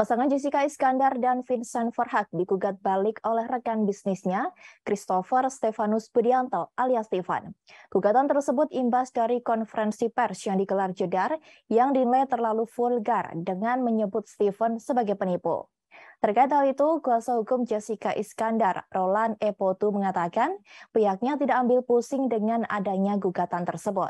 Pasangan Jessica Iskandar dan Vincent Verhak digugat balik oleh rekan bisnisnya, Christopher Stefanus Budianto alias Stefan. Gugatan tersebut imbas dari konferensi pers yang digelar Jedar yang dinilai terlalu vulgar dengan menyebut Stefan sebagai penipu. Terkait hal itu, kuasa hukum Jessica Iskandar, Roland Epotu mengatakan pihaknya tidak ambil pusing dengan adanya gugatan tersebut.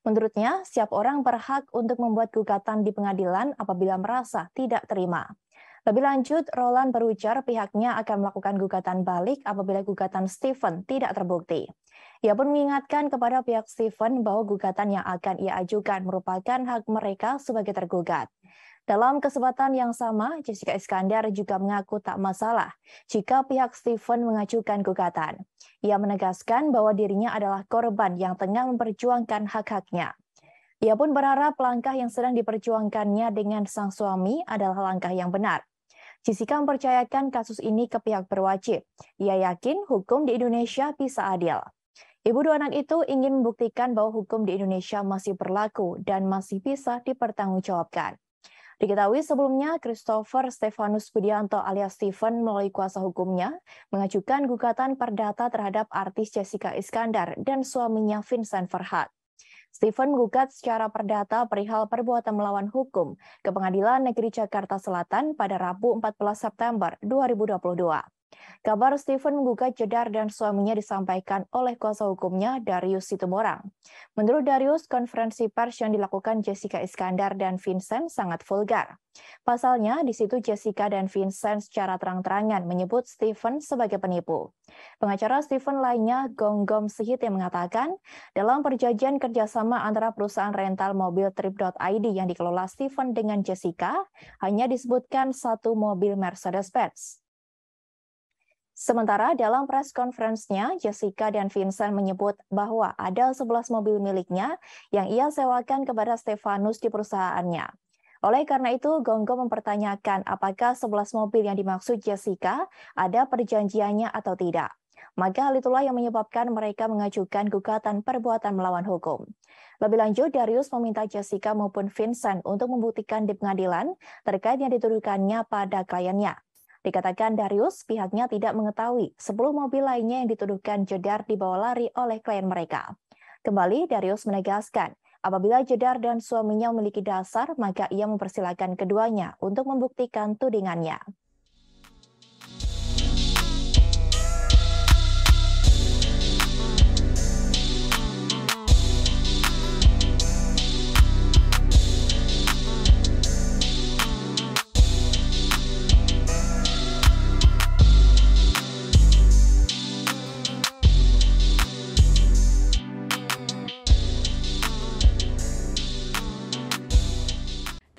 Menurutnya, setiap orang berhak untuk membuat gugatan di pengadilan apabila merasa tidak terima. Lebih lanjut, Roland berujar pihaknya akan melakukan gugatan balik apabila gugatan Stephen tidak terbukti. Ia pun mengingatkan kepada pihak Stephen bahwa gugatan yang akan ia ajukan merupakan hak mereka sebagai tergugat. Dalam kesempatan yang sama, Jessica Iskandar juga mengaku tak masalah jika pihak Stephen mengajukan gugatan. Ia menegaskan bahwa dirinya adalah korban yang tengah memperjuangkan hak-haknya. Ia pun berharap langkah yang sedang diperjuangkannya dengan sang suami adalah langkah yang benar. Jessica mempercayakan kasus ini ke pihak berwajib. Ia yakin hukum di Indonesia bisa adil. Ibu dua anak itu ingin membuktikan bahwa hukum di Indonesia masih berlaku dan masih bisa dipertanggungjawabkan. Diketahui sebelumnya, Christopher Stefanus Budianto alias Steven melalui kuasa hukumnya mengajukan gugatan perdata terhadap artis Jessica Iskandar dan suaminya Vincent Verhat. Stephen menggugat secara perdata perihal perbuatan melawan hukum ke Pengadilan Negeri Jakarta Selatan pada Rabu 14 September 2022. Kabar Stephen menggugat Jedar dan suaminya disampaikan oleh kuasa hukumnya Darius Situmorang. Menurut Darius, konferensi pers yang dilakukan Jessica Iskandar dan Vincent sangat vulgar. Pasalnya, di situ Jessica dan Vincent secara terang-terangan menyebut Stephen sebagai penipu. Pengacara Stephen lainnya, -Gong Sihit, yang mengatakan, dalam perjanjian kerjasama antara perusahaan rental mobil Trip.id yang dikelola Stephen dengan Jessica, hanya disebutkan satu mobil Mercedes-Benz. Sementara dalam press conference-nya, Jessica dan Vincent menyebut bahwa ada 11 mobil miliknya yang ia sewakan kepada Stefanus di perusahaannya. Oleh karena itu, Gonggo mempertanyakan apakah 11 mobil yang dimaksud Jessica ada perjanjiannya atau tidak. Maka hal itulah yang menyebabkan mereka mengajukan gugatan perbuatan melawan hukum. Lebih lanjut, Darius meminta Jessica maupun Vincent untuk membuktikan di pengadilan terkait yang dituduhkannya pada kliennya. Dikatakan Darius, pihaknya tidak mengetahui 10 mobil lainnya yang dituduhkan jedar dibawa lari oleh klien mereka. Kembali, Darius menegaskan, apabila jedar dan suaminya memiliki dasar, maka ia mempersilahkan keduanya untuk membuktikan tudingannya.